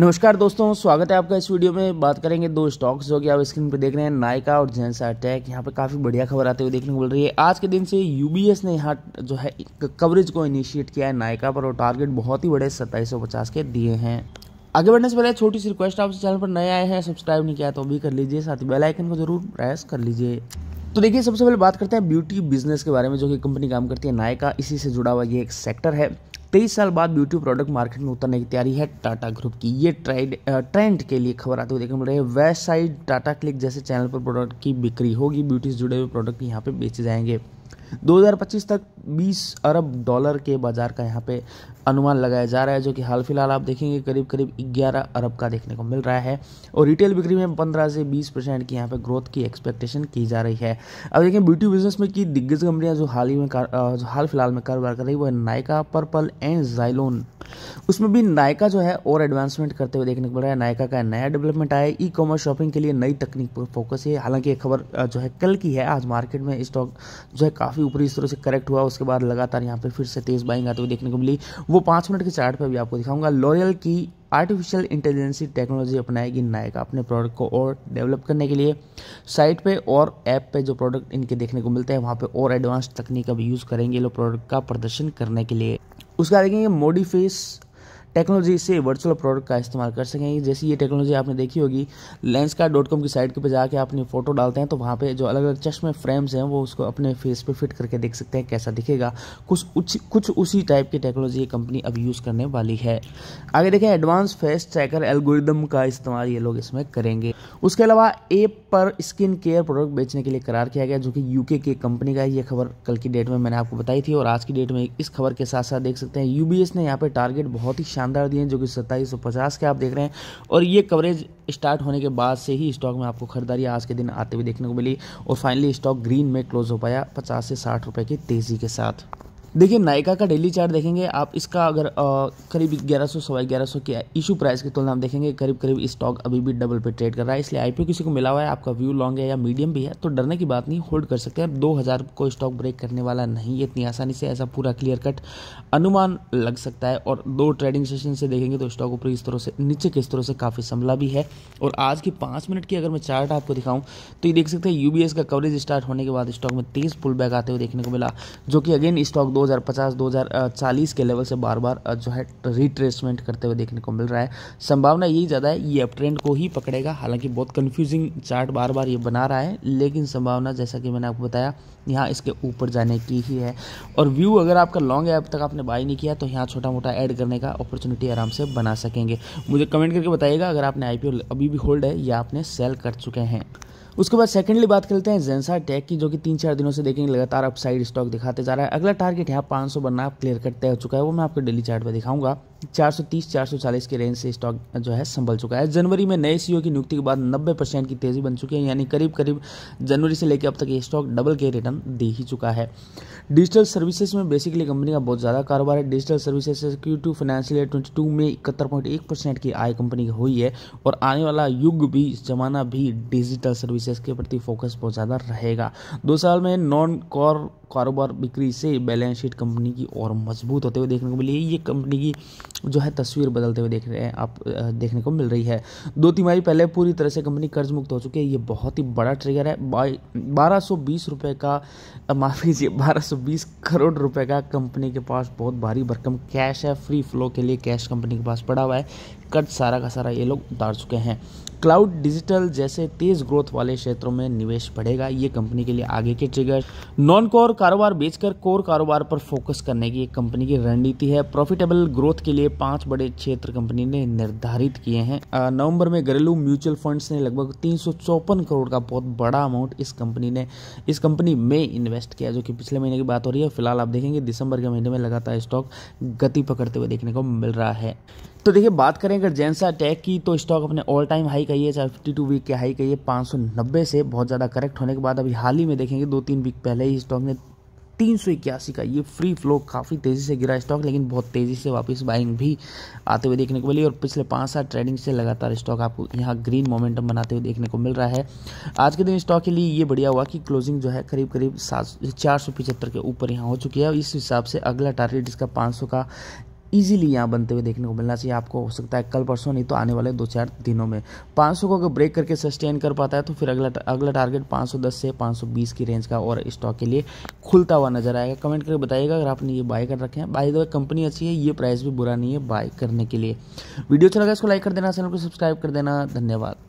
नमस्कार दोस्तों स्वागत है आपका इस वीडियो में बात करेंगे दो स्टॉक्स जो कि आप स्क्रीन पर देख रहे हैं नायका और जेंसा अटैक यहाँ पे काफ़ी बढ़िया खबर आते हुए देखने को मिल रही है आज के दिन से यूबीएस ने यहाँ जो है कवरेज को इनिशिएट किया है नायका पर और टारगेट बहुत ही बड़े सत्ताईस के दिए हैं आगे बढ़ने से पहले छोटी सी रिक्वेस्ट आपसे चैनल पर नए आए हैं सब्सक्राइब नहीं किया तो भी कर लीजिए साथ ही बेलाइकन को जरूर प्रेस कर लीजिए तो देखिए सबसे पहले बात करते हैं ब्यूटी बिजनेस के बारे में जो कि कंपनी काम करती है नायका इसी से जुड़ा हुआ ये एक सेक्टर है तेईस साल बाद ब्यूटी प्रोडक्ट मार्केट में उतरने की तैयारी है टाटा ग्रुप की ये ट्रेड ट्रेंड के लिए खबर आते हुए देखने मिल रही है वेबसाइट टाटा क्लिक जैसे चैनल पर प्रोडक्ट की बिक्री होगी ब्यूटी से जुड़े हुए प्रोडक्ट यहाँ पर बेचे जाएंगे 2025 तक 20 अरब डॉलर के बाज़ार का यहाँ पे अनुमान लगाया जा रहा है जो कि हाल फिलहाल आप देखेंगे करीब करीब 11 अरब का देखने को मिल रहा है और रिटेल बिक्री में 15 से 20 परसेंट की यहाँ पे ग्रोथ की एक्सपेक्टेशन की जा रही है अब देखें ब्यूटी बिजनेस में की दिग्गज कंपनियाँ जो हाल ही में जो हाल फिलहाल में कारोबार कर रही है वह नायका पर्पल एंड जाइलोन उसमें भी नायका जो है और एडवांसमेंट करते हुए देखने को मिल रहा है नायका का नया डेवलपमेंट आया ई कॉमर्स शॉपिंग के लिए नई तकनीक पर फोकस है हालांकि खबर जो है कल की है आज मार्केट में स्टॉक जो है काफ़ी काफ़ी ऊपरी स्तरों से करेक्ट हुआ उसके बाद लगातार यहाँ पर फिर से तेज़ बाइंग आते हुए देखने को मिली वो पाँच मिनट के चार्ट पर भी आपको दिखाऊंगा लॉरियल की आर्टिफिशियल इंटेलिजेंसी टेक्नोलॉजी अपनाएगी नायका अपने प्रोडक्ट को और डेवलप करने के लिए साइट पे और ऐप पे जो प्रोडक्ट इनके देखने को मिलते हैं वहाँ पे और एडवांस तकनीक का यूज़ करेंगे लोग प्रोडक्ट का प्रदर्शन करने के लिए उसका देखेंगे मोडीफेस टेक्नोलॉजी से वर्चुअल प्रोडक्ट का इस्तेमाल कर सकेंगे जैसे ये टेक्नोलॉजी आपने देखी होगी लेंस डॉट कॉम की साइट पर जाकर जाके अपनी फोटो डालते हैं तो वहाँ पर जो अलग अलग चश्मे फ्रेम्स हैं वो उसको अपने फेस पे फिट करके देख सकते हैं कैसा दिखेगा कुछ कुछ उसी टाइप की टेक्नोलॉजी ये कंपनी अब यूज़ करने वाली है आगे देखें एडवांस फेस ट्रैकर एल्गोरिदम का इस्तेमाल ये लोग इसमें करेंगे उसके अलावा एप पर स्किन केयर प्रोडक्ट बेचने के लिए करार किया गया जो कि यूके की कंपनी का ये खबर कल की डेट में मैंने आपको बताई थी और आज की डेट में इस खबर के साथ साथ देख सकते हैं यूबीएस ने यहाँ पर टारगेट बहुत ही शानदार दिए हैं जो कि सत्ताईस के आप देख रहे हैं और ये कवरेज स्टार्ट होने के बाद से ही स्टॉक में आपको खरीदारी आज के दिन आते हुए देखने को मिली और फाइनली स्टॉक ग्रीन में क्लोज हो पाया पचास से साठ रुपये की तेज़ी के साथ देखिए नायका का डेली चार्ट देखेंगे आप इसका अगर आ, करीब ग्यारह सौ सवा ग्यारह सौ के इशू प्राइस की तुलना में देखेंगे करीब करीब स्टॉक अभी भी डबल पे ट्रेड कर रहा है इसलिए आईपीओ किसी को मिला हुआ है आपका व्यू लॉन्ग है या मीडियम भी है तो डरने की बात नहीं होल्ड कर सकते हैं दो हज़ार को स्टॉक ब्रेक करने वाला नहीं है इतनी आसानी से ऐसा पूरा क्लियर कट अनुमान लग सकता है और दो ट्रेडिंग सेशन से देखेंगे तो स्टॉक ऊपर इस तरह से नीचे के स्तरों से काफ़ी संभला भी है और आज की पाँच मिनट की अगर मैं चार्ट आपको दिखाऊँ तो ये देख सकते हैं यू का कवरेज स्टार्ट होने के बाद स्टॉक में तेज़ पुल बैक आते हुए देखने को मिला जो कि अगेन स्टॉक 2050 2040 के लेवल से बार बार जो है रिट्रेसमेंट करते हुए देखने को मिल रहा है संभावना यही ज़्यादा है ये अप ट्रेंड को ही पकड़ेगा हालांकि बहुत कन्फ्यूजिंग चार्ट बार बार ये बना रहा है लेकिन संभावना जैसा कि मैंने आपको बताया यहाँ इसके ऊपर जाने की ही है और व्यू अगर आपका लॉन्ग है अब तक आपने बाई नहीं किया तो यहाँ छोटा मोटा ऐड करने का अपॉर्चुनिटी आराम से बना सकेंगे मुझे कमेंट करके बताइएगा अगर आपने आई अभी भी होल्ड है या आपने सेल कर चुके हैं उसके बाद सेकंडली बात करते हैं जेंसा टैक की जो कि तीन चार दिनों से देखेंगे लगातार अपसाइड स्टॉक दिखाते जा रहा है अगला टारगेट यहाँ पाँच सौ बनना क्लियर करते हो चुका है वो मैं आपको डेली चार्ट पर दिखाऊंगा 430 440 के रेंज से स्टॉक जो है संभल चुका है जनवरी में नए सीईओ e की नियुक्ति के बाद 90 परसेंट की तेजी बन चुकी है यानी करीब करीब जनवरी से लेकर अब तक ये स्टॉक डबल के रिटर्न दे ही चुका है डिजिटल सर्विसेज में बेसिकली कंपनी का बहुत ज़्यादा कारोबार है digital services Q two financial year twenty में इकहत्तर की आय कंपनी की हुई है और आने वाला युग भी जमाना भी डिजिटल सर्विस बिजनेस के प्रति फोकस बहुत ज़्यादा रहेगा दो साल में नॉन कॉर कारोबार बिक्री से बैलेंस शीट कंपनी की और मजबूत होते हुए देखने को मिली है ये कंपनी की जो है तस्वीर बदलते हुए देख रहे हैं आप देखने को मिल रही है दो तिमाही पहले पूरी तरह से कंपनी कर्ज मुक्त हो चुकी है ये बहुत ही बड़ा ट्रिगर है बारह सौ बीस रुपये का माफ़ कीजिए बारह सौ बीस करोड़ रुपए का कंपनी के पास बहुत भारी भरकम कैश है फ्री फ्लो के लिए कैश कंपनी के पास पड़ा हुआ है कट सारा का सारा ये लोग उतार चुके हैं क्लाउड डिजिटल जैसे तेज़ ग्रोथ वाले क्षेत्रों में निवेश बढ़ेगा ये कंपनी के लिए आगे के ट्रिगर नॉन कोर कारोबार बेचकर कोर कारोबार पर फोकस करने की कंपनी की रणनीति है प्रॉफिटेबल ग्रोथ के लिए पांच बड़े क्षेत्र कंपनी ने निर्धारित किए हैं नवंबर में घरेलू म्यूचुअल फंड्स ने लगभग तीन करोड़ का बहुत बड़ा अमाउंट इस कंपनी ने इस कंपनी में इन्वेस्ट किया जो कि पिछले महीने की बात हो रही है फिलहाल आप देखेंगे दिसंबर के महीने में लगातार स्टॉक गति पकड़ते हुए देखने को मिल रहा है तो देखिए बात करें अगर जेंसा टैक की तो स्टॉक अपने ऑल टाइम हाई कही है चाहे फिफ्टी टू वीक के हाई कही है पाँच से बहुत ज़्यादा करेक्ट होने के बाद अभी हाल ही में देखेंगे दो तीन वीक पहले ही स्टॉक ने तीन सौ इक्यासी का ये फ्री फ्लो काफ़ी तेज़ी से गिरा स्टॉक लेकिन बहुत तेज़ी से वापस बाइंग भी आते हुए देखने को मिली और पिछले पाँच साल ट्रेडिंग से लगातार स्टॉक आपको यहाँ ग्रीन मोमेंटम बनाते हुए देखने को मिल रहा है आज के दिन स्टॉक के लिए ये बढ़िया हुआ कि क्लोजिंग जो है करीब करीब सात चार सौ पिछहत्तर के ऊपर यहाँ हो चुकी है और इस हिसाब से अगला टारगेट इसका पाँच सौ का ईजिली यहाँ बनते हुए देखने को मिलना चाहिए आपको हो सकता है कल परसों नहीं तो आने वाले दो चार दिनों में 500 को अगर ब्रेक करके सस्टेन कर पाता है तो फिर अगला अगला टारगेट 510 से 520 की रेंज का और स्टॉक के लिए खुलता हुआ नजर आएगा कमेंट करके बताइएगा अगर आपने ये बाय कर रखे हैं बाई कंपनी अच्छी है ये प्राइस भी बुरा नहीं है बाय करने के लिए वीडियो अच्छा लगा इसको लाइक कर देना चैनल को सब्सक्राइब कर देना धन्यवाद